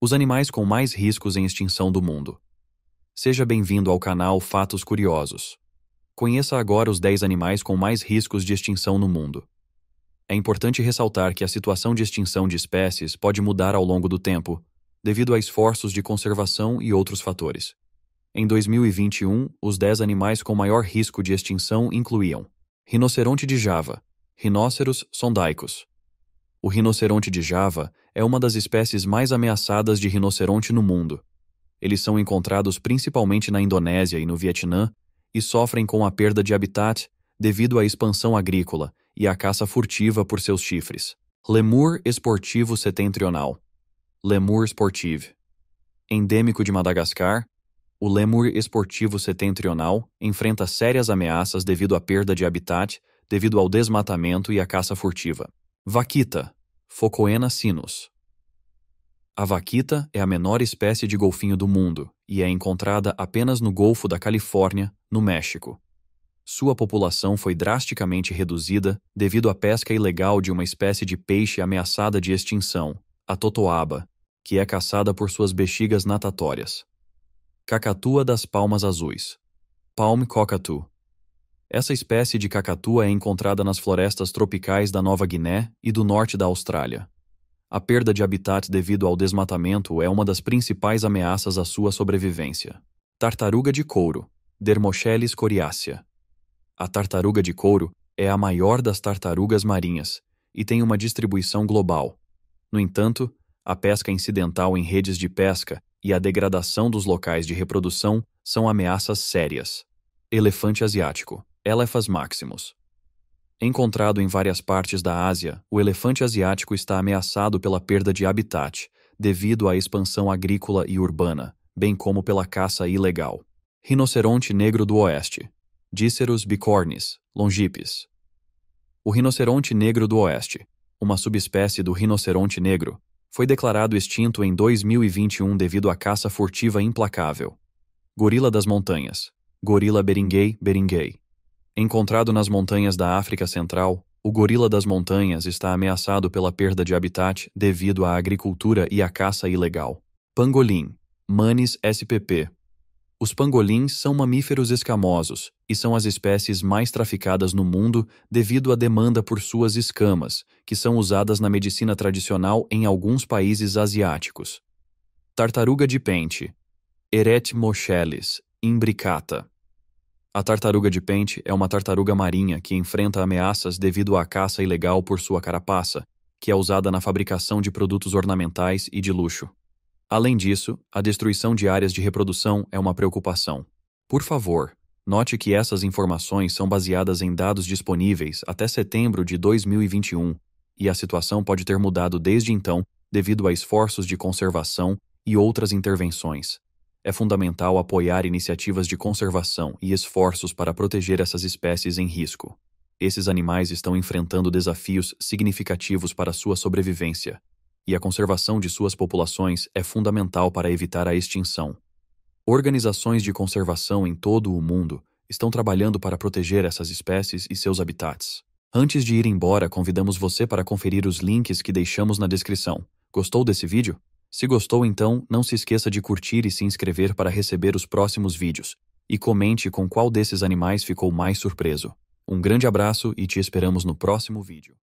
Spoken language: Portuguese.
os animais com mais riscos em extinção do mundo. Seja bem-vindo ao canal Fatos Curiosos. Conheça agora os 10 animais com mais riscos de extinção no mundo. É importante ressaltar que a situação de extinção de espécies pode mudar ao longo do tempo, devido a esforços de conservação e outros fatores. Em 2021, os 10 animais com maior risco de extinção incluíam rinoceronte de Java, rinóceros sondaicos, o rinoceronte de Java é uma das espécies mais ameaçadas de rinoceronte no mundo. Eles são encontrados principalmente na Indonésia e no Vietnã e sofrem com a perda de habitat devido à expansão agrícola e à caça furtiva por seus chifres. Lemur esportivo setentrional. Lemur esportivo. Endêmico de Madagascar, o lemur esportivo setentrional enfrenta sérias ameaças devido à perda de habitat, devido ao desmatamento e à caça furtiva. Vaquita, Focoena sinus. A vaquita é a menor espécie de golfinho do mundo e é encontrada apenas no Golfo da Califórnia, no México. Sua população foi drasticamente reduzida devido à pesca ilegal de uma espécie de peixe ameaçada de extinção, a totoaba, que é caçada por suas bexigas natatórias. Cacatua das Palmas Azuis. Palm cockatoo essa espécie de cacatua é encontrada nas florestas tropicais da Nova Guiné e do norte da Austrália. A perda de habitat devido ao desmatamento é uma das principais ameaças à sua sobrevivência. Tartaruga de couro, Dermocheles coriacea. A tartaruga de couro é a maior das tartarugas marinhas e tem uma distribuição global. No entanto, a pesca incidental em redes de pesca e a degradação dos locais de reprodução são ameaças sérias. Elefante asiático. Elephas é maximus. Encontrado em várias partes da Ásia, o elefante asiático está ameaçado pela perda de habitat, devido à expansão agrícola e urbana, bem como pela caça ilegal. Rinoceronte negro do oeste. Díceros bicornis, longipes. O rinoceronte negro do oeste, uma subespécie do rinoceronte negro, foi declarado extinto em 2021 devido à caça furtiva implacável. Gorila das montanhas. Gorila beringuei beringuei. Encontrado nas montanhas da África Central, o gorila das montanhas está ameaçado pela perda de habitat devido à agricultura e à caça ilegal. Pangolim, Manis spp. Os pangolins são mamíferos escamosos e são as espécies mais traficadas no mundo devido à demanda por suas escamas, que são usadas na medicina tradicional em alguns países asiáticos. Tartaruga de pente, Eretmochelys imbricata. A tartaruga de pente é uma tartaruga marinha que enfrenta ameaças devido à caça ilegal por sua carapaça, que é usada na fabricação de produtos ornamentais e de luxo. Além disso, a destruição de áreas de reprodução é uma preocupação. Por favor, note que essas informações são baseadas em dados disponíveis até setembro de 2021 e a situação pode ter mudado desde então devido a esforços de conservação e outras intervenções. É fundamental apoiar iniciativas de conservação e esforços para proteger essas espécies em risco. Esses animais estão enfrentando desafios significativos para sua sobrevivência, e a conservação de suas populações é fundamental para evitar a extinção. Organizações de conservação em todo o mundo estão trabalhando para proteger essas espécies e seus habitats. Antes de ir embora, convidamos você para conferir os links que deixamos na descrição. Gostou desse vídeo? Se gostou então, não se esqueça de curtir e se inscrever para receber os próximos vídeos, e comente com qual desses animais ficou mais surpreso. Um grande abraço e te esperamos no próximo vídeo.